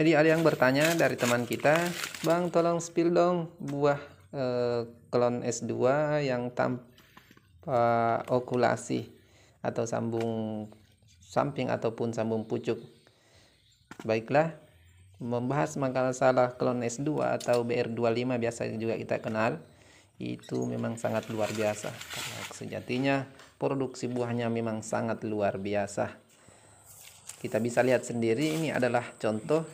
Jadi ada yang bertanya dari teman kita, "Bang, tolong spill dong buah eh, klon S2 yang tanpa okulasi atau sambung samping ataupun sambung pucuk." Baiklah, membahas masalah klon S2 atau BR25 biasa juga kita kenal itu memang sangat luar biasa karena sejatinya produksi buahnya memang sangat luar biasa kita bisa lihat sendiri ini adalah contoh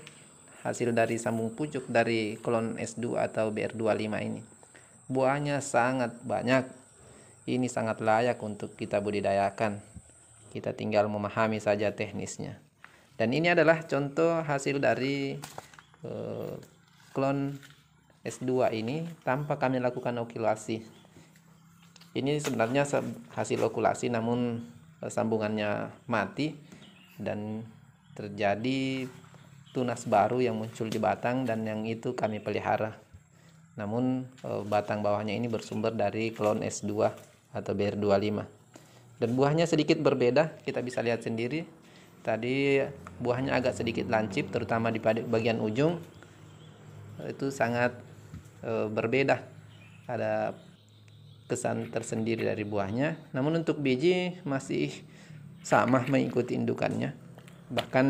hasil dari sambung pucuk dari klon S2 atau BR25 ini. Buahnya sangat banyak. Ini sangat layak untuk kita budidayakan. Kita tinggal memahami saja teknisnya. Dan ini adalah contoh hasil dari eh, klon S2 ini tanpa kami lakukan okulasi. Ini sebenarnya hasil okulasi namun eh, sambungannya mati dan terjadi tunas baru yang muncul di batang dan yang itu kami pelihara. Namun eh, batang bawahnya ini bersumber dari klon S2 atau BR25. Dan buahnya sedikit berbeda, kita bisa lihat sendiri. Tadi buahnya agak sedikit lancip terutama di bagian ujung. Itu sangat eh, berbeda. Ada kesan tersendiri dari buahnya. Namun untuk biji masih sama mengikuti indukannya. Bahkan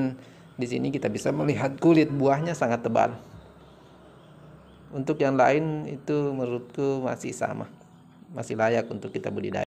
di sini kita bisa melihat kulit buahnya sangat tebal. Untuk yang lain itu menurutku masih sama. Masih layak untuk kita budidaya.